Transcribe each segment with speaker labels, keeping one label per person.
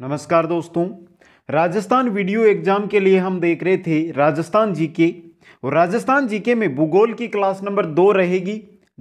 Speaker 1: नमस्कार दोस्तों Rajasthan video exam के लिए हम देख रहे थे राजस्थान जीके और राजस्थान जीके में भूगोल की क्लास नंबर दो रहेगी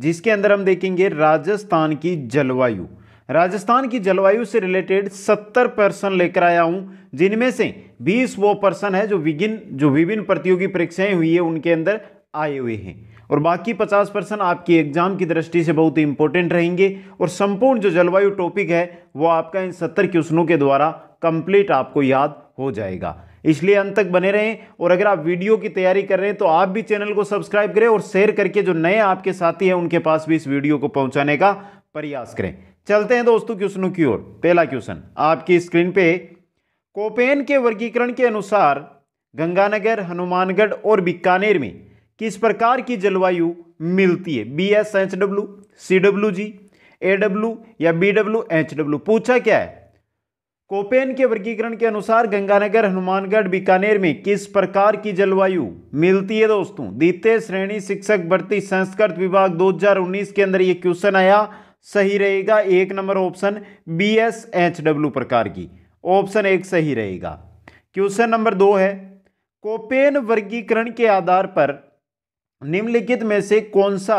Speaker 1: जिसके अंदर हम देखेंगे राजस्थान की जलवायु राजस्थान की जलवायु से रिलेटेड 70 पर्सन लेकर आया हूँ जिनमें से 20 वो पर्सन है जो विभिन्न जो विभिन्न प्रतियोगी परीक्षाएं हुई है उनके अंदर आए हुए हैं और बाकी 50 परसेंट आपकी एग्ज़ाम की दृष्टि से बहुत ही इंपॉर्टेंट रहेंगे और संपूर्ण जो जलवायु टॉपिक है वो आपका इन सत्तर क्वेश्चनों के द्वारा कंप्लीट आपको याद हो जाएगा इसलिए अंत तक बने रहें और अगर आप वीडियो की तैयारी कर रहे हैं तो आप भी चैनल को सब्सक्राइब करें और शेयर करके जो नए आपके साथी हैं उनके पास भी इस वीडियो को पहुंचाने का प्रयास करें चलते हैं दोस्तों क्वेश्चनों की ओर पहला क्वेश्चन आपकी स्क्रीन पे कोपेन के वर्गीकरण के अनुसार गंगानगर हनुमानगढ़ और बीकानेर में किस प्रकार की जलवायु मिलती है B S H W C W G A W या बी डब्ल्यू एच डब्ल्यू पूछा क्या है कोपेन के वर्गीकरण के अनुसार गंगानगर हनुमानगढ़ बीकानेर में किस प्रकार की जलवायु मिलती है दोस्तों द्वितीय श्रेणी शिक्षक भर्ती संस्कृत विभाग 2019 के अंदर ये क्वेश्चन आया सही रहेगा एक number option B S H W प्रकार की ऑप्शन एक सही रहेगा क्वेश्चन नंबर दो है कोपेन वर्गीकरण के आधार पर निम्नलिखित में से कौन सा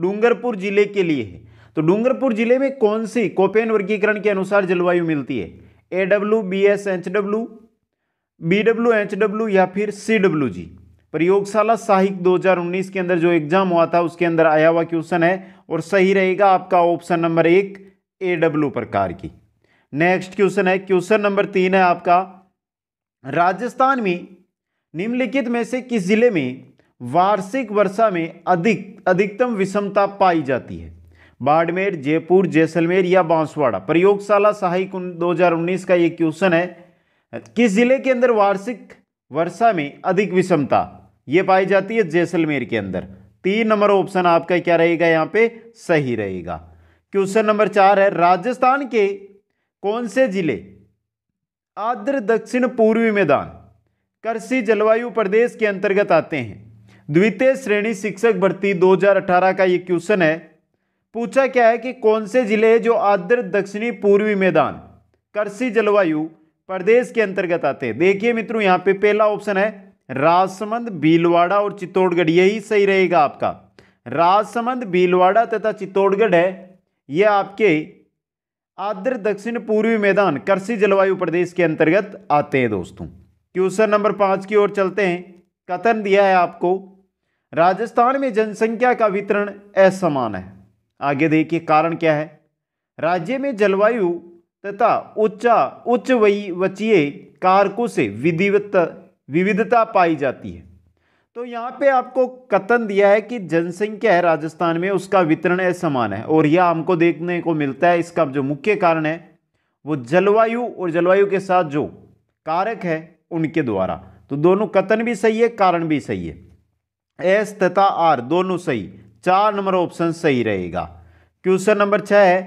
Speaker 1: डूंगरपुर जिले के लिए है तो डूंगरपुर जिले में कौन सी कोपेन वर्गीकरण के अनुसार जलवायु मिलती है A W B S H W B W H W या फिर सी डब्ल्यू जी प्रयोगशाला साहिक 2019 के अंदर जो एग्जाम हुआ था उसके अंदर आया हुआ क्वेश्चन है और सही रहेगा आपका ऑप्शन नंबर एक ए डब्ल्यू प्रकार की नेक्स्ट क्वेश्चन है क्वेश्चन नंबर तीन है आपका राजस्थान में निम्नलिखित में से किस जिले में वार्षिक वर्षा में अधिक अधिकतम विषमता पाई जाती है बाड़मेर जयपुर जैसलमेर या बांसवाड़ा प्रयोगशाला सहायक 2019 का ये क्वेश्चन है किस जिले के अंदर वार्षिक वर्षा में अधिक विषमता ये पाई जाती है जैसलमेर के अंदर तीन नंबर ऑप्शन आपका क्या रहेगा यहाँ पे सही रहेगा क्वेश्चन नंबर चार है राजस्थान के कौन से जिले आर्द्र दक्षिण पूर्वी मैदान कृषि जलवायु प्रदेश के अंतर्गत आते हैं द्वितीय श्रेणी शिक्षक भर्ती 2018 का ये क्वेश्चन है पूछा क्या है कि कौन से जिले हैं जो आर्द्र दक्षिणी पूर्वी मैदान कृषि जलवायु प्रदेश के अंतर्गत आते हैं देखिए मित्रों यहाँ पे पहला ऑप्शन है राजसमंद भीलवाड़ा और चित्तौड़गढ़ यही सही रहेगा आपका राजसमंद भीलवाड़ा तथा चित्तौड़गढ़ है ये आपके आद्र दक्षिण पूर्वी मैदान कृषि जलवायु प्रदेश के अंतर्गत आते हैं दोस्तों क्वेश्चन नंबर पाँच की ओर चलते हैं कथन दिया है आपको राजस्थान में जनसंख्या का वितरण असमान है आगे देखिए कारण क्या है राज्य में जलवायु तथा उच्चा उच्च वही वचीय कारकों से विधिवत विविधता पाई जाती है तो यहाँ पे आपको कथन दिया है कि जनसंख्या है राजस्थान में उसका वितरण असमान है और यह हमको देखने को मिलता है इसका जो मुख्य कारण है वो जलवायु और जलवायु के साथ जो कारक है उनके द्वारा तो दोनों कथन भी सही है कारण भी सही है एस तथा आर दोनों सही चार नंबर ऑप्शन सही रहेगा क्वेश्चन नंबर छ है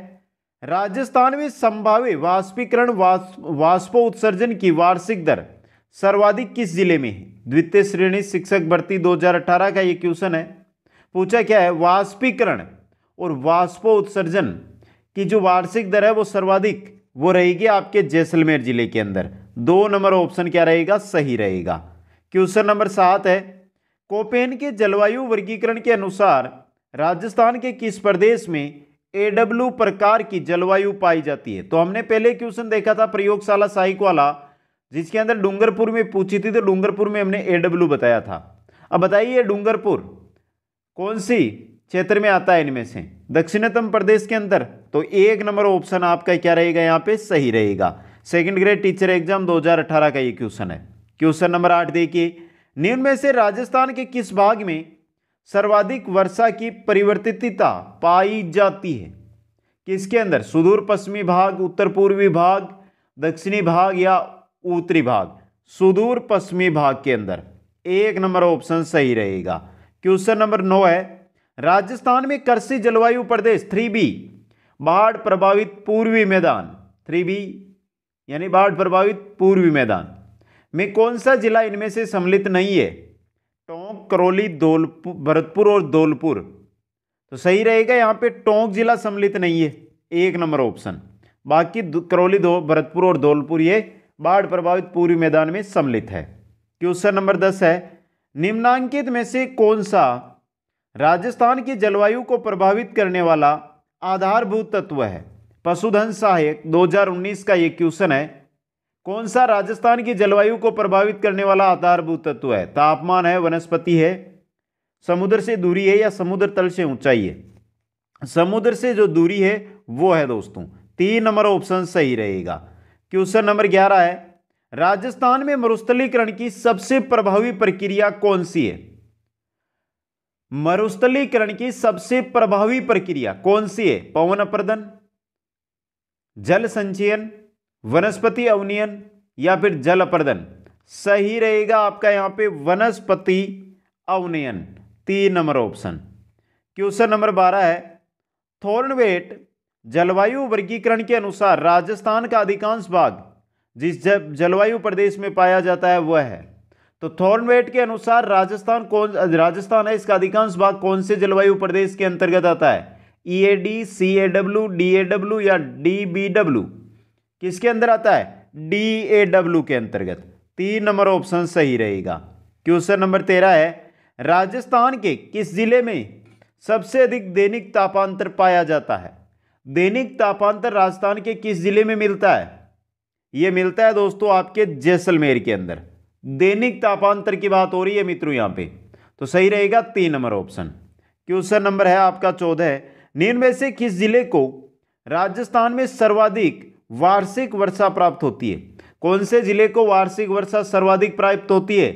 Speaker 1: राजस्थान में संभावित वाष्पीकरण वाष्पो उत्सर्जन की वार्षिक दर सर्वाधिक किस जिले में है द्वितीय श्रेणी शिक्षक भर्ती 2018 का ये क्वेश्चन है पूछा क्या है वाष्पीकरण और वाष्पो उत्सर्जन की जो वार्षिक दर है वो सर्वाधिक वो रहेगी आपके जैसलमेर जिले के अंदर दो नंबर ऑप्शन क्या रहेगा सही रहेगा क्वेश्चन नंबर सात है कोपेन के जलवायु वर्गीकरण के अनुसार राजस्थान के किस प्रदेश में एडब्ल्यू प्रकार की जलवायु पाई जाती है तो हमने पहले क्वेश्चन देखा था प्रयोगशाला साहिक वाला जिसके अंदर डूंगरपुर में पूछी थी तो डूंगरपुर में हमने एडब्ल्यू बताया था अब बताइए डूंगरपुर कौन सी क्षेत्र में आता है इनमें से दक्षिणतम प्रदेश के अंदर तो एक नंबर ऑप्शन आपका क्या रहेगा यहाँ पे सही रहेगा सेकंड ग्रेड टीचर एग्जाम 2018 का ये क्वेश्चन है क्वेश्चन नंबर आठ देखिए निम्न में से राजस्थान के किस भाग में सर्वाधिक वर्षा की परिवर्तितता पाई जाती है किसके अंदर सुदूर पश्चिमी भाग उत्तर पूर्वी भाग दक्षिणी भाग या उत्तरी भाग सुदूर पश्चिमी भाग के अंदर एक नंबर ऑप्शन सही रहेगा क्वेश्चन नंबर नौ है राजस्थान में कृषि जलवायु प्रदेश थ्री बी बाढ़ प्रभावित पूर्वी मैदान थ्री बी यानी बाढ़ प्रभावित पूर्वी मैदान में कौन सा जिला इनमें से सम्मिलित नहीं है टोंक करौली धौलपुर भरतपुर और धौलपुर तो सही रहेगा यहाँ पे टोंक जिला सम्मिलित नहीं है एक नंबर ऑप्शन बाकी करौली दो भरतपुर और धौलपुर ये बाढ़ प्रभावित पूर्वी मैदान में सम्मिलित है क्वेश्चन नंबर दस है निम्नांकित में से कौन सा राजस्थान की जलवायु को प्रभावित करने वाला आधारभूत तत्व है पशुधन सहायक 2019 का ये क्वेश्चन है कौन सा राजस्थान की जलवायु को प्रभावित करने वाला आधारभूत तत्व है तापमान है वनस्पति है समुद्र से दूरी है या समुद्र तल से ऊंचाई है समुद्र से जो दूरी है वो है दोस्तों तीन नंबर ऑप्शन सही रहेगा क्वेश्चन नंबर ग्यारह है राजस्थान में मरुस्थलीकरण की सबसे प्रभावी प्रक्रिया कौन सी है मरुस्थलीकरण की सबसे प्रभावी प्रक्रिया कौन सी है पवन अपर्दन जल संचयन वनस्पति अवनियन या फिर जल अपर्दन सही रहेगा आपका यहां पे वनस्पति अवनियन तीन नंबर ऑप्शन क्वेश्चन नंबर बारह है थोर्नवेट जलवायु वर्गीकरण के अनुसार राजस्थान का अधिकांश भाग जिस जब जलवायु प्रदेश में पाया जाता है वह है तो थोर्नवेट के अनुसार राजस्थान कौन राजस्थान है इसका अधिकांश भाग कौन से जलवायु प्रदेश के अंतर्गत आता है E A D C A W D A W या डी बी डब्ल्यू किसके अंदर आता है डी ए डब्ल्यू के अंतर्गत तीन नंबर ऑप्शन सही रहेगा क्वेश्चन नंबर तेरह है राजस्थान के किस जिले में सबसे अधिक दैनिक तापांतर पाया जाता है दैनिक तापांतर राजस्थान के किस जिले में मिलता है यह मिलता है दोस्तों आपके जैसलमेर के अंदर दैनिक तापांतर की बात हो रही है मित्रों यहाँ पे तो सही रहेगा तीन नंबर ऑप्शन क्वेश्चन नंबर है आपका चौदह निम्न में से किस जिले को राजस्थान में सर्वाधिक वार्षिक वर्षा प्राप्त होती है कौन से जिले को वार्षिक वर्षा सर्वाधिक प्राप्त होती है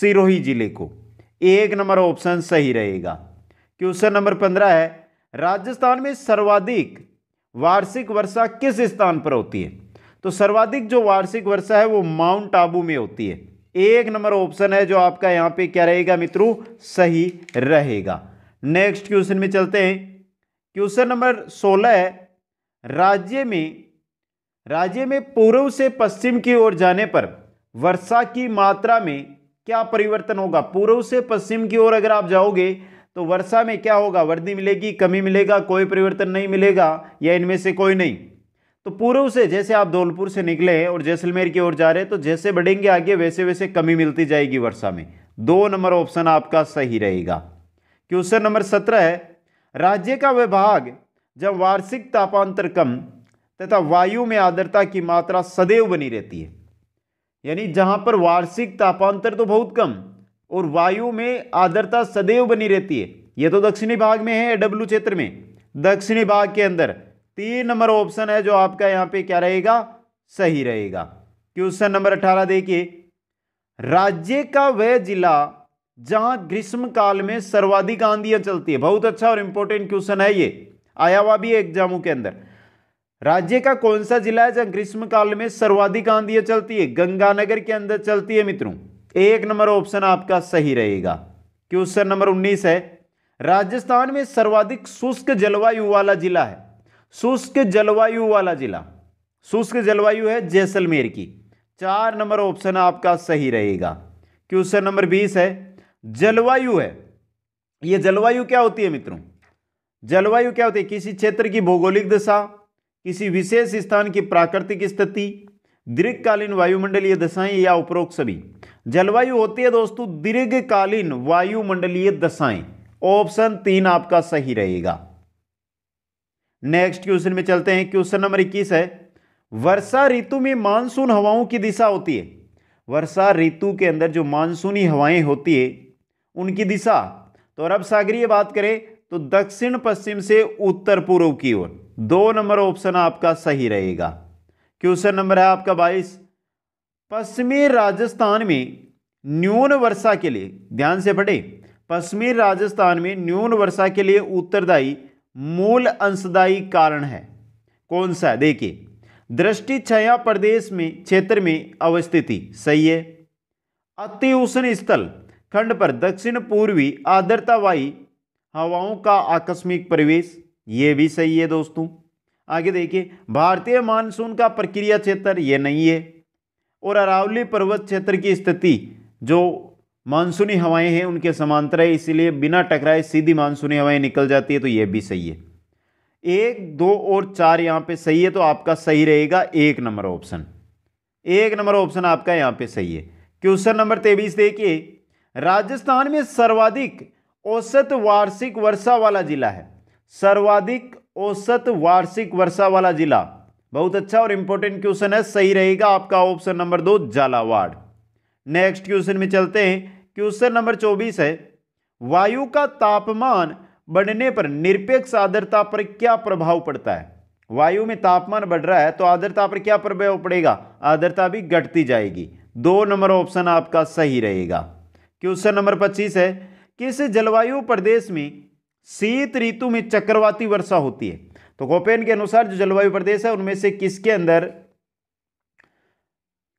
Speaker 1: सिरोही जिले को एक नंबर ऑप्शन सही रहेगा क्वेश्चन नंबर पंद्रह है राजस्थान में सर्वाधिक वार्षिक वर्षा किस स्थान पर होती है तो सर्वाधिक जो वार्षिक वर्षा है वो माउंट आबू में होती है एक नंबर ऑप्शन है जो आपका यहां पे क्या रहेगा मित्रों सही रहेगा नेक्स्ट क्वेश्चन में चलते हैं क्वेश्चन नंबर सोलह है राज्य में राज्य में पूर्व से पश्चिम की ओर जाने पर वर्षा की मात्रा में क्या परिवर्तन होगा पूर्व से पश्चिम की ओर अगर आप जाओगे तो वर्षा में क्या होगा वर्दी मिलेगी कमी मिलेगा कोई परिवर्तन नहीं मिलेगा या इनमें से कोई नहीं तो पूर्व से जैसे आप धौलपुर से निकले हैं और जैसलमेर की ओर जा रहे हैं तो जैसे बढ़ेंगे आगे वैसे वैसे कमी मिलती जाएगी वर्षा में दो नंबर ऑप्शन आपका सही रहेगा क्वेश्चन नंबर सत्रह है राज्य का विभाग जब वार्षिक तापांतर कम तथा वायु में आर्द्रता की मात्रा सदैव बनी रहती है यानी जहां पर वार्षिक तापांतर तो बहुत कम और वायु में आर्द्रता सदैव बनी रहती है यह तो दक्षिणी भाग में है डब्लू क्षेत्र में दक्षिणी भाग के अंदर तीन नंबर ऑप्शन है जो आपका यहां पे क्या रहेगा सही रहेगा क्वेश्चन नंबर अठारह देखिए राज्य का वह जिला जहां ग्रीष्म काल में सर्वाधिक आंधियां चलती है बहुत अच्छा और इंपॉर्टेंट क्वेश्चन है ये आया हुआ भी एग्जामों के अंदर राज्य का कौन सा जिला है जहां ग्रीष्म काल में सर्वाधिक आंधियां चलती है गंगानगर के अंदर चलती है मित्रों एक नंबर ऑप्शन आपका सही रहेगा क्वेश्चन नंबर उन्नीस है राजस्थान में सर्वाधिक शुष्क जलवायु वाला जिला है शुष्क जलवायु वाला जिला शुष्क जलवायु है जैसलमेर की चार नंबर ऑप्शन आपका सही रहेगा क्वेश्चन नंबर बीस है जलवायु है यह जलवायु क्या होती है मित्रों जलवायु क्या होती है किसी क्षेत्र की भौगोलिक दशा किसी विशेष स्थान की प्राकृतिक स्थिति दीर्घकालीन वायुमंडलीय दशाएं या उपरोक्त सभी जलवायु होती है दोस्तों दीर्घकालीन वायुमंडलीय दशाएं ऑप्शन तीन आपका सही रहेगा नेक्स्ट क्वेश्चन में चलते हैं क्वेश्चन नंबर इक्कीस है वर्षा ऋतु में मानसून हवाओं की दिशा होती है वर्षा ऋतु के अंदर जो मानसूनी हवाएं होती है उनकी दिशा तो अरब सागरीय बात करें तो दक्षिण पश्चिम से उत्तर पूर्व की ओर दो नंबर ऑप्शन आपका सही रहेगा क्वेश्चन नंबर है आपका बाईस पश्चिमी राजस्थान में न्यून वर्षा के लिए ध्यान से पढ़े पश्चिमी राजस्थान में न्यून वर्षा के लिए उत्तरदायी मूल अंशदायी कारण है कौन सा देखिए दृष्टि छाया प्रदेश में क्षेत्र में अवस्थिति सही है अति उष्ण स्थल खंड पर दक्षिण पूर्वी आदरतावाई हवाओं का आकस्मिक प्रवेश ये भी सही है दोस्तों आगे देखिए भारतीय मानसून का प्रक्रिया क्षेत्र ये नहीं है और अरावली पर्वत क्षेत्र की स्थिति जो मानसूनी हवाएं हैं उनके समांतर है इसीलिए बिना टकराए सीधी मानसूनी हवाएं निकल जाती है तो ये भी सही है एक दो और चार यहाँ पे सही है तो आपका सही रहेगा एक नंबर ऑप्शन एक नंबर ऑप्शन आपका यहाँ पे सही है क्वेश्चन नंबर तेईस देखिए राजस्थान में सर्वाधिक औसत वार्षिक वर्षा वाला जिला है सर्वाधिक औसत वार्षिक वर्षा वाला जिला बहुत अच्छा और इंपॉर्टेंट क्वेश्चन है सही रहेगा आपका ऑप्शन नंबर दो झालावाड़ नेक्स्ट क्वेश्चन में चलते हैं क्वेश्चन नंबर चौबीस है वायु का तापमान बढ़ने पर निरपेक्ष आर्द्रता पर क्या प्रभाव पड़ता है वायु में तापमान बढ़ रहा है तो आर्द्रता पर क्या प्रभाव पड़ेगा आर्द्रता भी घटती जाएगी दो नंबर ऑप्शन आपका सही रहेगा क्वेश्चन नंबर पच्चीस है कि इस जलवायु प्रदेश में शीत ऋतु में चक्रवाती वर्षा होती है तो गोपेन के अनुसार जो जलवायु प्रदेश है उनमें से किसके अंदर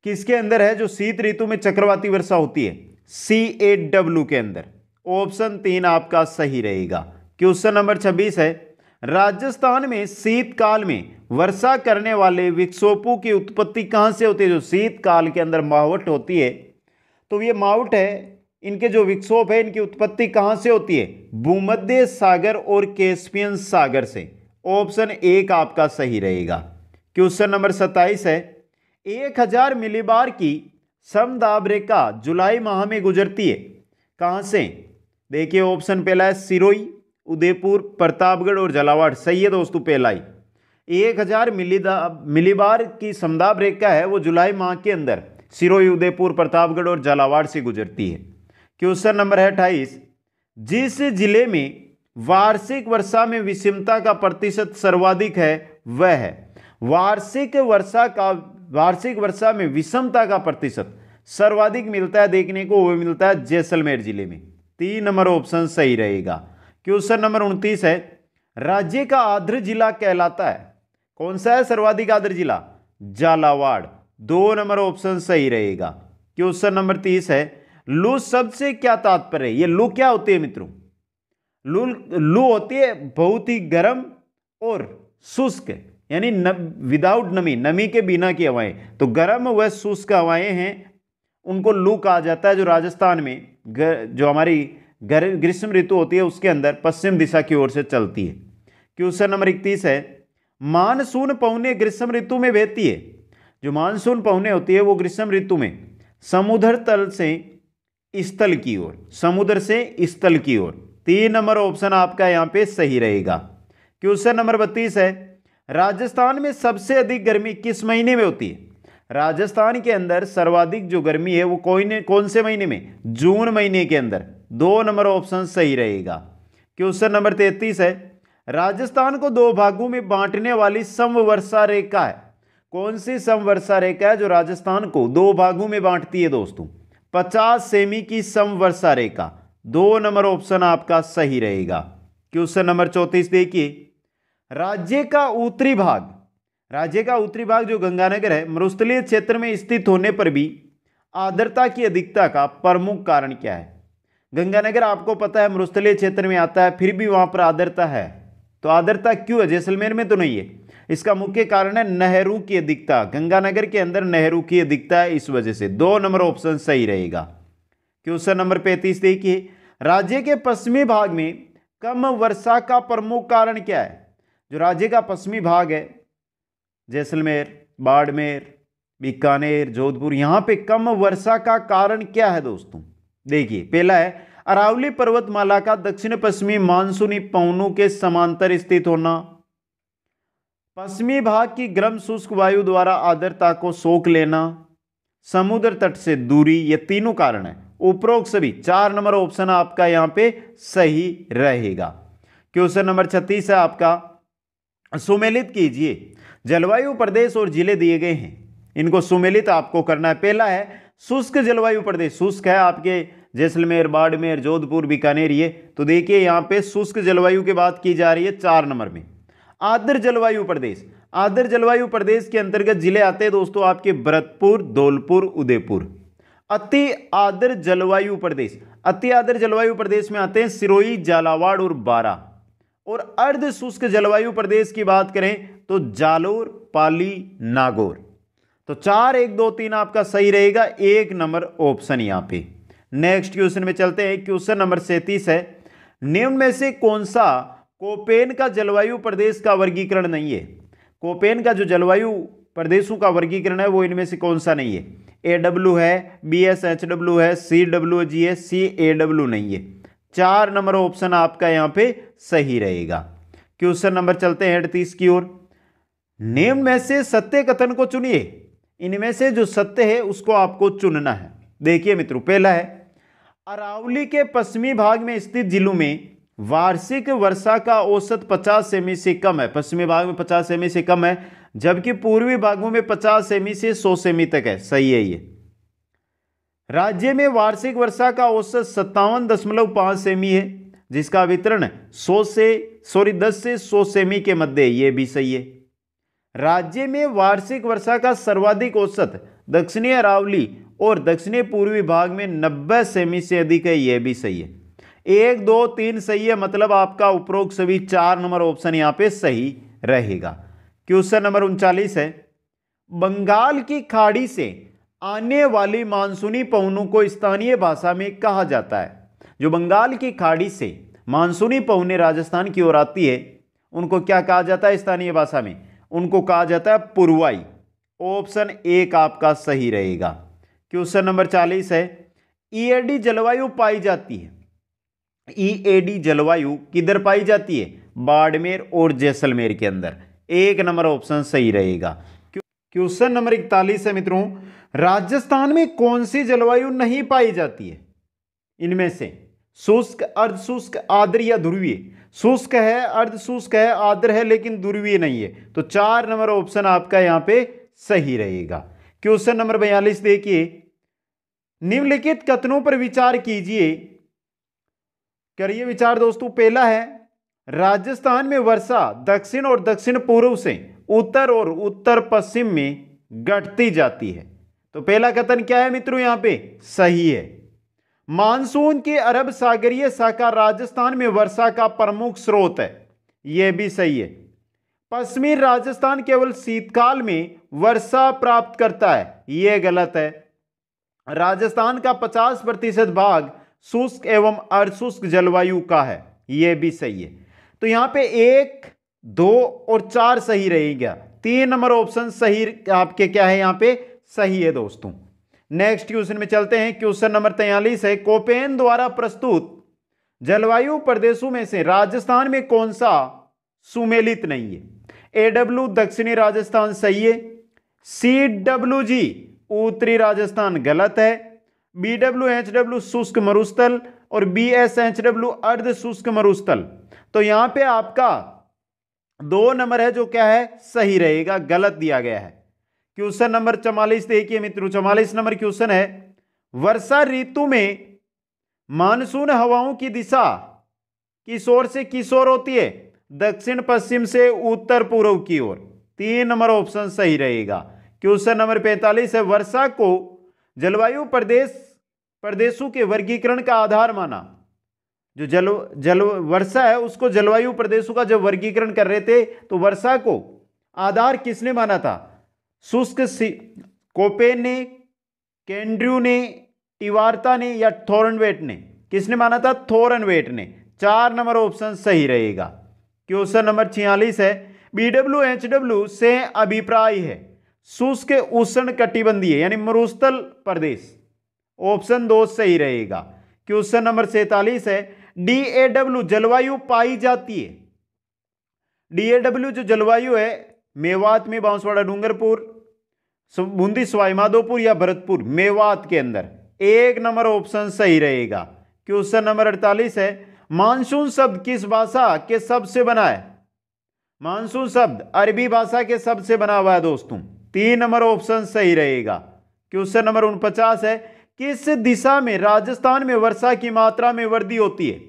Speaker 1: किसके अंदर है जो शीत ऋतु में चक्रवाती वर्षा होती है सी ए डब्ल्यू के अंदर ऑप्शन तीन आपका सही रहेगा क्वेश्चन नंबर छब्बीस है राजस्थान में शीतकाल में वर्षा करने वाले विक्षोपों की उत्पत्ति कहां से होती है जो शीतकाल के अंदर मावट होती है तो ये मावट है इनके जो विक्षोभ है इनकी उत्पत्ति कहाँ से होती है भूमध्य सागर और कैस्पियन सागर से ऑप्शन एक आपका सही रहेगा क्वेश्चन नंबर सत्ताईस है एक हजार मिलीबार की समदाब रेखा जुलाई माह में गुजरती है कहाँ से देखिए ऑप्शन पहला है सिरोई उदयपुर प्रतापगढ़ और जलावाड़ सही है दोस्तों पहला ही एक हजार मिलीबार की समदाब रेखा है वो जुलाई माह के अंदर सिरोई उदयपुर प्रतापगढ़ और जलावाड़ से गुजरती है क्वेश्चन नंबर है अट्ठाईस जिस जिले में वार्षिक वर्षा में विषमता का प्रतिशत सर्वाधिक है वह है वार्षिक वर्षा का वार्षिक वर्षा में विषमता का प्रतिशत सर्वाधिक मिलता है देखने को वह मिलता है जैसलमेर जिले में तीन नंबर ऑप्शन सही रहेगा क्वेश्चन नंबर उनतीस है राज्य का आध्र जिला कहलाता है कौन सा है सर्वाधिक आध्र जिला झालावाड़ दो नंबर ऑप्शन सही रहेगा क्वेश्चन नंबर तीस है लू शब्द से क्या तात्पर्य है ये लू क्या होती है मित्रों लू लू होती है बहुत ही गर्म और शुष्क यानी विदाउट नमी नमी के बिना की हवाएं तो गर्म व शुष्क हवाएं हैं उनको लू कहा जाता है जो राजस्थान में गर, जो हमारी ग्रीष्म ऋतु होती है उसके अंदर पश्चिम दिशा की ओर से चलती है क्वेश्चन नंबर इकतीस है मानसून पौने ग्रीष्म ऋतु में बहती है जो मानसून पौने होती है वो ग्रीष्म ऋतु में समुद्र तल से स्थल की ओर समुद्र से स्थल की ओर तीन नंबर ऑप्शन आपका यहाँ पे सही रहेगा क्वेश्चन नंबर बत्तीस है राजस्थान में सबसे अधिक गर्मी किस महीने में होती है राजस्थान के अंदर सर्वाधिक जो गर्मी है वो कौन कौन से महीने में जून महीने के अंदर दो नंबर ऑप्शन सही रहेगा क्वेश्चन नंबर तैतीस है राजस्थान को दो भागों में बांटने वाली समवर्षा रेखा है कौन सी समवर्षा रेखा है जो राजस्थान को दो भागों में बांटती है दोस्तों 50 सेमी की समवर्षा रेखा दो नंबर ऑप्शन आपका सही रहेगा क्वेश्चन नंबर चौंतीस देखिए राज्य का उत्तरी भाग राज्य का उत्तरी भाग जो गंगानगर है मरुस्थलीय क्षेत्र में स्थित होने पर भी आर्द्रता की अधिकता का प्रमुख कारण क्या है गंगानगर आपको पता है मरुस्थलीय क्षेत्र में आता है फिर भी वहां पर आर्द्रता है तो आर्द्रता क्यों है जैसलमेर में तो नहीं है इसका मुख्य कारण है नेहरू की अधिकता गंगानगर के अंदर नेहरू की अधिकता है इस वजह से दो नंबर ऑप्शन सही रहेगा क्वेश्चन नंबर पैंतीस देखिए राज्य के पश्चिमी भाग में कम वर्षा का प्रमुख कारण क्या है जो राज्य का पश्चिमी भाग है जैसलमेर बाड़मेर बीकानेर जोधपुर यहां पे कम वर्षा का कारण क्या है दोस्तों देखिए पहला है अरावली पर्वतमाला का दक्षिण पश्चिमी मानसूनी पवनों के समांतर स्थित होना पश्चिमी भाग की गर्म शुष्क वायु द्वारा आर्द्रता को सोख लेना समुद्र तट से दूरी ये तीनों कारण है उपरोक्त सभी चार नंबर ऑप्शन आपका यहाँ पे सही रहेगा क्वेश्चन नंबर छत्तीस है आपका सुमेलित कीजिए जलवायु प्रदेश और जिले दिए गए हैं इनको सुमेलित आपको करना है पहला है शुष्क जलवायु प्रदेश शुष्क है आपके जैसलमेर बाड़मेर जोधपुर बीकानेर ये तो देखिए यहाँ पे शुष्क जलवायु की बात की जा रही है चार नंबर में आदर जलवायु प्रदेश आदर जलवायु प्रदेश के अंतर्गत जिले आते हैं दोस्तों आपके भरतपुर धौलपुर उदयपुर अति आदर जलवायु प्रदेश अति आदर जलवायु प्रदेश में आते हैं सिरोही झालावाड़ और बारा और अर्ध शुष्क जलवायु प्रदेश की बात करें तो जालोर पाली नागौर तो चार एक दो तीन आपका सही रहेगा एक नंबर ऑप्शन यहां पे नेक्स्ट क्वेश्चन में चलते हैं क्वेश्चन नंबर सैंतीस है निम्न में से कौन सा कोपेन का जलवायु प्रदेश का वर्गीकरण नहीं है कोपेन का जो जलवायु प्रदेशों का वर्गीकरण है वो इनमें से कौन सा नहीं है ए डब्ल्यू है बी एस एच डब्ल्यू है सी डब्ल्यू जी है सी ए डब्ल्यू नहीं है चार नंबर ऑप्शन आपका यहाँ पे सही रहेगा क्वेश्चन नंबर चलते हैं अड़तीस की ओर नेम में से सत्य कथन को चुनिए इनमें से जो सत्य है उसको आपको चुनना है देखिए मित्रों पहला है अरावली के पश्चिमी भाग में स्थित जिलों में वार्षिक वर्षा का औसत 50 सेमी से कम है पश्चिमी भाग में 50 सेमी से कम है जबकि पूर्वी भागों में 50 सेमी से 100 सेमी तक है सही है ये राज्य में वार्षिक वर्षा का औसत सत्तावन दशमलव पांच सेमी है जिसका वितरण 100 से सॉरी 10 से 100 सेमी के मध्य ये भी सही है राज्य में वार्षिक वर्षा का सर्वाधिक औसत दक्षिणी अरावली और दक्षिणी पूर्वी भाग में 90 सेमी से अधिक है यह भी सही है एक दो तीन सही है मतलब आपका उपरोक्त सभी चार नंबर ऑप्शन यहाँ पे सही रहेगा क्वेश्चन नंबर उनचालीस है बंगाल की खाड़ी से आने वाली मानसूनी पवनों को स्थानीय भाषा में कहा जाता है जो बंगाल की खाड़ी से मानसूनी पवने राजस्थान की ओर आती है उनको क्या कहा जाता है स्थानीय भाषा में उनको कहा जाता है पुरवाई ऑप्शन एक आपका सही रहेगा क्वेश्चन नंबर चालीस है ईएडी जलवायु पाई जाती है ईएडी e जलवायु किधर पाई जाती है बाड़मेर और जैसलमेर के अंदर एक नंबर ऑप्शन सही रहेगा क्वेश्चन नंबर इकतालीस है मित्रों राजस्थान में कौन सी जलवायु नहीं पाई जाती है इनमें से शुष्क अर्ध शुष्क आद्र या ध्रुवीय शुष्क है अर्ध शुष्क है आद्र है लेकिन ध्रुवीय नहीं है तो चार नंबर ऑप्शन आपका यहां पे सही रहेगा क्वेश्चन नंबर बयालीस देखिए निम्नलिखित कथनों पर विचार कीजिए करिए विचार दोस्तों पहला है राजस्थान में वर्षा दक्षिण और दक्षिण पूर्व से उत्तर और उत्तर पश्चिम में घटती जाती है तो पहला कथन क्या है मित्रों यहां पे सही है मानसून के अरब सागरीय शाखा राजस्थान में वर्षा का प्रमुख स्रोत है यह भी सही है पश्चिमी राजस्थान केवल शीतकाल में वर्षा प्राप्त करता है यह गलत है राजस्थान का 50 प्रतिशत भाग शुष्क एवं अर्धशुष्क जलवायु का है यह भी सही है तो यहाँ पे एक दो और चार सही रहेगा तीन नंबर ऑप्शन सही आपके क्या है यहाँ पे सही है दोस्तों नेक्स्ट क्वेश्चन में चलते हैं क्वेश्चन नंबर तैयलीस है कोपेन द्वारा प्रस्तुत जलवायु प्रदेशों में से राजस्थान में कौन सा सुमेलित नहीं है ए डब्ल्यू दक्षिणी राजस्थान सही है सी डब्ल्यू जी उत्तरी राजस्थान गलत है बी डब्ल्यू एच डब्ल्यू शुष्क मरुस्थल और बी एस एच डब्ल्यू अर्ध शुष्क मरुस्थल तो यहां पे आपका दो नंबर है जो क्या है सही रहेगा गलत दिया गया है क्वेश्चन नंबर चौवालीस देखिए मित्रों चौवालीस नंबर क्वेश्चन है वर्षा ऋतु में मानसून हवाओं की दिशा किस ओर से किस ओर होती है दक्षिण पश्चिम से उत्तर पूर्व की ओर तीन नंबर ऑप्शन सही रहेगा क्वेश्चन नंबर पैंतालीस है वर्षा को जलवायु प्रदेश प्रदेशों के वर्गीकरण का आधार माना जो जल जल वर्षा है उसको जलवायु प्रदेशों का जब वर्गीकरण कर रहे थे तो वर्षा को आधार किसने माना था शुष्क कोपे ने केंड्रू ने टिवार्ता ने या थोरनवेट ने किसने माना था थोरनवेट ने चार नंबर ऑप्शन सही रहेगा क्वेश्चन नंबर छियालीस है बीडब्ल्यू एच डब्ल्यू से अभिप्राय है शुष्क उष्ण कटिबंधीय यानी मरुस्थल प्रदेश ऑप्शन दो सही रहेगा क्वेश्चन नंबर सैतालीस है डी ए डब्ल्यू जलवायु पाई जाती है डी ए डब्ल्यू जो जलवायु है मेवात में बांसवाड़ा डूंगरपुर बूंदी सवाईमाधोपुर या भरतपुर मेवात के अंदर एक नंबर ऑप्शन सही रहेगा क्वेश्चन नंबर अड़तालीस है मानसून शब्द किस भाषा के शब्द से बना है मानसून शब्द अरबी भाषा के शब्द से बना हुआ है दोस्तों तीन नंबर ऑप्शन सही रहेगा क्वेश्चन नंबर उनपचास है किस दिशा में राजस्थान में वर्षा की मात्रा में वृद्धि होती है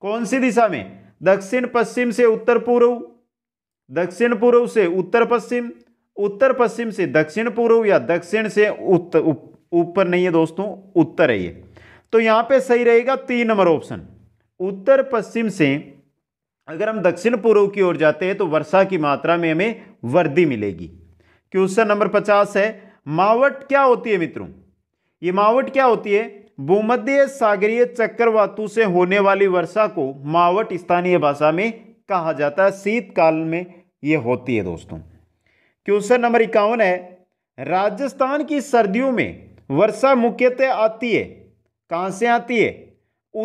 Speaker 1: कौन सी दिशा में दक्षिण पश्चिम से उत्तर पूर्व दक्षिण पूर्व से उत्तर पश्चिम उत्तर पश्चिम से दक्षिण पूर्व या दक्षिण से उत्तर ऊपर नहीं है दोस्तों उत्तर है ये तो यहाँ पे सही रहेगा तीन नंबर ऑप्शन उत्तर पश्चिम से अगर हम दक्षिण पूर्व की ओर जाते हैं तो वर्षा की मात्रा में हमें वृद्धि मिलेगी क्वेश्चन नंबर पचास है मावट क्या होती है मित्रों ये मावट क्या होती है भूमध्य सागरीय चक्रवातु से होने वाली वर्षा को मावट स्थानीय भाषा में कहा जाता है शीतकाल में ये होती है दोस्तों क्वेश्चन नंबर इक्यावन है राजस्थान की सर्दियों में वर्षा मुख्यतः आती है कहाँ से आती है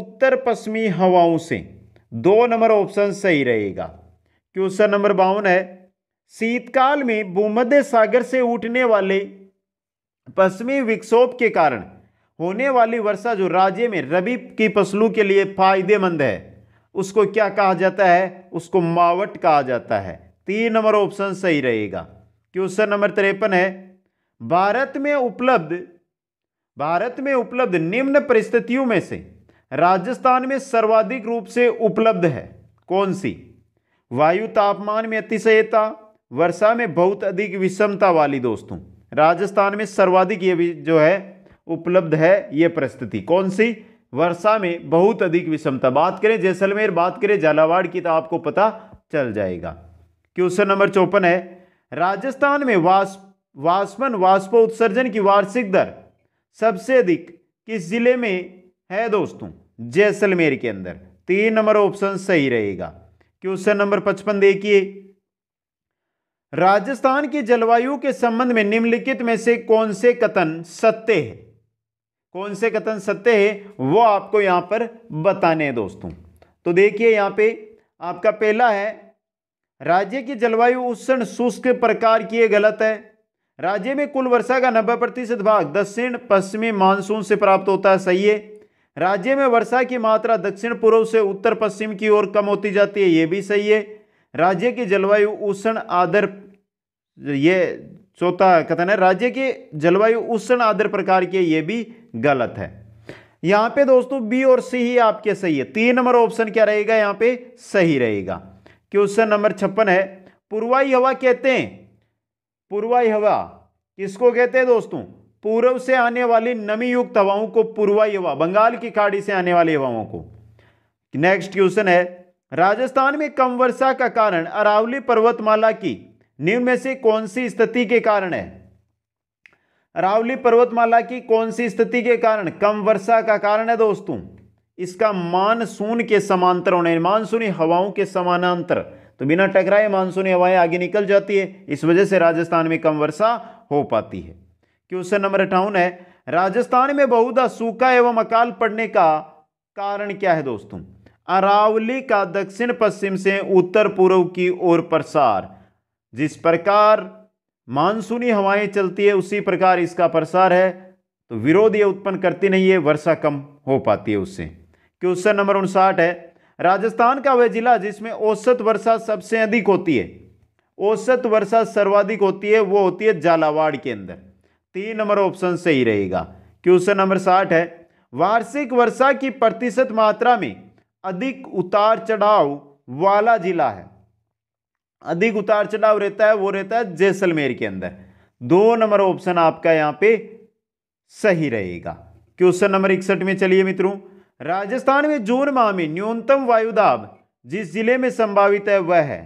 Speaker 1: उत्तर पश्चिमी हवाओं से दो नंबर ऑप्शन सही रहेगा क्वेश्चन नंबर बावन है शीतकाल में भूमध्य सागर से उठने वाले पश्चिमी विक्षोभ के कारण होने वाली वर्षा जो राज्य में रबी की फसलों के लिए फायदेमंद है उसको क्या कहा जाता है उसको मावट कहा जाता है तीन नंबर ऑप्शन सही रहेगा क्वेश्चन नंबर तिरपन है भारत में उपलब्ध भारत में उपलब्ध निम्न परिस्थितियों में से राजस्थान में सर्वाधिक रूप से उपलब्ध है कौन सी वायु तापमान में अतिशयता वर्षा में बहुत अधिक विषमता वाली दोस्तों राजस्थान में सर्वाधिक ये भी जो है उपलब्ध है ये परिस्थिति कौन सी वर्षा में बहुत अधिक विषमता बात करें जैसलमेर बात करें झालावाड़ की तो आपको पता चल जाएगा क्वेश्चन नंबर चौपन है राजस्थान में वास वाष्पन वाष्प उत्सर्जन की वार्षिक दर सबसे अधिक किस जिले में है दोस्तों जैसलमेर के अंदर तीन नंबर ऑप्शन सही रहेगा क्वेश्चन नंबर पचपन देखिए राजस्थान की जलवायु के संबंध में निम्नलिखित में से कौन से कथन सत्य है कौन से कथन सत्य है वो आपको यहाँ पर बताने हैं दोस्तों तो देखिए यहाँ पे आपका पहला है राज्य की जलवायु उष्ण शुष्क प्रकार की गलत है राज्य में कुल वर्षा का 90 प्रतिशत भाग दक्षिण पश्चिमी मानसून से प्राप्त होता है सही है राज्य में वर्षा की मात्रा दक्षिण पूर्व से उत्तर पश्चिम की ओर कम होती जाती है ये भी सही है राज्य की जलवायु उष्ण आदर ये चौथा कथन है राज्य के जलवायु उष्ण आदर प्रकार के ये भी गलत है यहाँ पे दोस्तों बी और सी ही आपके सही है तीन नंबर ऑप्शन क्या रहेगा यहाँ पे सही रहेगा क्वेश्चन नंबर छप्पन है पूर्वाई हवा कहते हैं पूर्वाई हवा किसको कहते हैं दोस्तों पूर्व से आने वाली नमी युक्त हवाओं को पूर्वाई हवा बंगाल की खाड़ी से आने वाली हवाओं को नेक्स्ट क्वेश्चन है राजस्थान में कम वर्षा का कारण अरावली पर्वतमाला की निम्न में से कौन सी स्थिति के कारण है अरावली पर्वतमाला की कौन सी स्थिति के कारण कम वर्षा का कारण है दोस्तों इसका मानसून के समांतर होने मानसूनी हवाओं के समानांतर तो बिना टकराए मानसूनी हवाएं आगे निकल जाती है इस वजह से राजस्थान में कम वर्षा हो पाती है क्वेश्चन नंबर अठावन है राजस्थान में बहुधा सूखा एवं अकाल पड़ने का कारण क्या है दोस्तों अरावली का दक्षिण पश्चिम से उत्तर पूर्व की ओर प्रसार जिस प्रकार मानसूनी हवाएं चलती है उसी प्रकार इसका प्रसार है तो विरोध ये उत्पन्न करती नहीं है वर्षा कम हो पाती है उससे क्वेश्चन नंबर उनसाठ है राजस्थान का वह जिला जिसमें औसत वर्षा सबसे अधिक होती है औसत वर्षा सर्वाधिक होती है वो होती है झालावाड़ के अंदर तीन नंबर ऑप्शन सही रहेगा क्वेश्चन नंबर साठ है वार्षिक वर्षा की प्रतिशत मात्रा में अधिक उतार चढ़ाव वाला जिला है अधिक उतार चढ़ाव रहता है वो रहता है जैसलमेर के अंदर दो नंबर ऑप्शन आपका यहां पे सही रहेगा क्वेश्चन नंबर इकसठ में चलिए मित्रों राजस्थान में जून माह में न्यूनतम वायुदाब जिस जिले में संभावित है वह है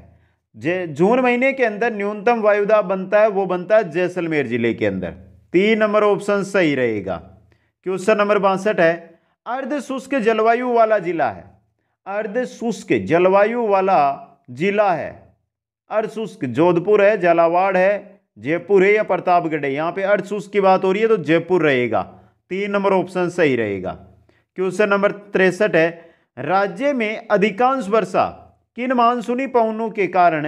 Speaker 1: जून महीने के अंदर न्यूनतम वायुदाब बनता है वो बनता है जैसलमेर जिले के अंदर तीन नंबर ऑप्शन सही रहेगा क्वेश्चन नंबर बासठ है अर्ध शुष्क जलवायु वाला जिला है अर्ध शुष्क जलवायु वाला जिला है अर्ध शुष्क जोधपुर है झालावाड़ है जयपुर है या प्रतापगढ़ है यहाँ पे अर्ध शुष्क की बात हो रही है तो जयपुर रहेगा तीन नंबर ऑप्शन सही रहेगा क्वेश्चन नंबर तिरसठ है राज्य में अधिकांश वर्षा किन मानसूनी पवनों के कारण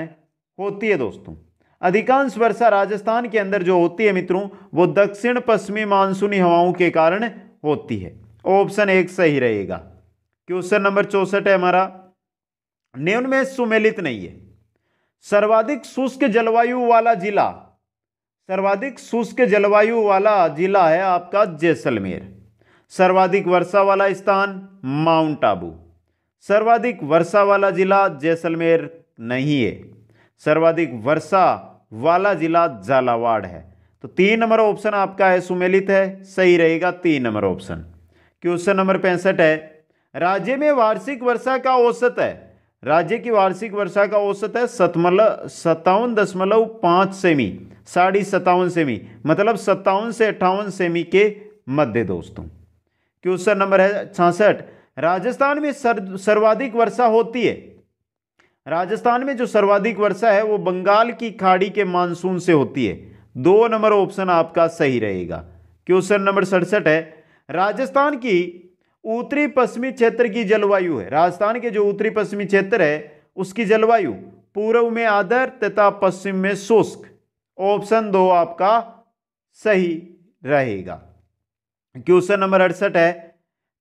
Speaker 1: होती है दोस्तों अधिकांश वर्षा राजस्थान के अंदर जो होती है मित्रों वो दक्षिण पश्चिमी मानसूनी हवाओं के कारण होती है ऑप्शन एक सही रहेगा क्वेश्चन नंबर चौसठ है हमारा निम्न में सुमेलित नहीं है सर्वाधिक शुष्क जलवायु वाला जिला सर्वाधिक शुष्क जलवायु वाला जिला है आपका जैसलमेर सर्वाधिक वर्षा वाला स्थान माउंट आबू सर्वाधिक वर्षा वाला जिला जैसलमेर नहीं है सर्वाधिक वर्षा वाला जिला झालावाड़ है तो तीन नंबर ऑप्शन आपका है सुमेलित है सही रहेगा तीन नंबर ऑप्शन क्वेश्चन नंबर पैंसठ है राज्य में वार्षिक वर्षा का औसत है राज्य की वार्षिक वर्षा का औसत है सतमलव सत्तावन दशमलव पाँच सेमी साढ़ी सत्तावन सेमी मतलब सत्तावन से अट्ठावन सेमी के मध्य दोस्तों क्वेश्चन नंबर है छासठ राजस्थान में सर, सर्वाधिक वर्षा होती है राजस्थान में जो सर्वाधिक वर्षा है वो बंगाल की खाड़ी के मानसून से होती है दो नंबर ऑप्शन आपका सही रहेगा क्वेश्चन नंबर सड़सठ है राजस्थान की उत्तरी पश्चिमी क्षेत्र की जलवायु है राजस्थान के जो उत्तरी पश्चिमी क्षेत्र है उसकी जलवायु पूर्व में आदर तथा पश्चिम में शुष्क ऑप्शन दो आपका सही रहेगा क्वेश्चन नंबर अड़सठ है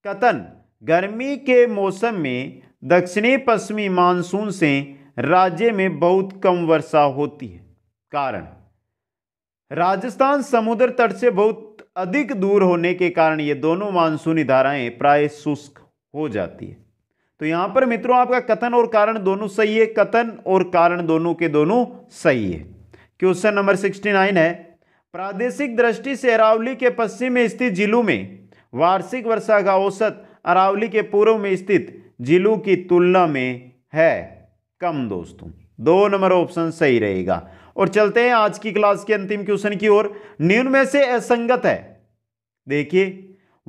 Speaker 1: कथन गर्मी के मौसम में दक्षिणी पश्चिमी मानसून से राज्य में बहुत कम वर्षा होती है कारण राजस्थान समुद्र तट से बहुत अधिक दूर होने के कारण ये दोनों मानसूनी धाराएं प्राय शुष्क हो जाती है तो यहां पर मित्रों आपका कथन और कारण दोनों सही है कथन और कारण दोनों के दोनों सही है क्वेश्चन नंबर सिक्सटी नाइन है प्रादेशिक दृष्टि से अरावली के पश्चिम में स्थित जिलों में वार्षिक वर्षा का औसत अरावली के पूर्व में स्थित जिलों की तुलना में है कम दोस्तों दो नंबर ऑप्शन सही रहेगा और चलते हैं आज की क्लास के अंतिम क्वेश्चन की ओर निम्न में से असंगत है देखिए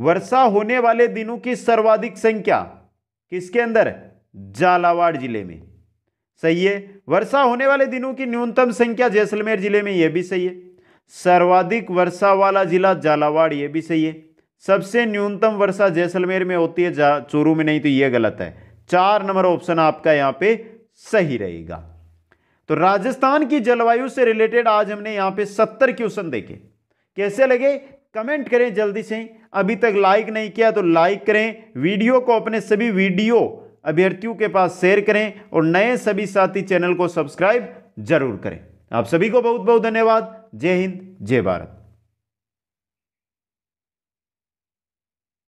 Speaker 1: वर्षा होने वाले दिनों की सर्वाधिक संख्या किसके अंदर झालावाड़ जिले में सही है वर्षा होने वाले दिनों की न्यूनतम संख्या जैसलमेर जिले में यह भी सही है सर्वाधिक वर्षा वाला जिला झालावाड़ यह भी सही है सबसे न्यूनतम वर्षा जैसलमेर में होती है चूरू में नहीं तो यह गलत है चार नंबर ऑप्शन आपका यहां पे सही रहेगा तो राजस्थान की जलवायु से रिलेटेड आज हमने यहाँ पे सत्तर क्वेश्चन देखे कैसे लगे कमेंट करें जल्दी से अभी तक लाइक नहीं किया तो लाइक करें वीडियो को अपने सभी वीडियो अभ्यर्थियों के पास शेयर करें और नए सभी साथी चैनल को सब्सक्राइब जरूर करें आप सभी को बहुत बहुत धन्यवाद जय हिंद जय भारत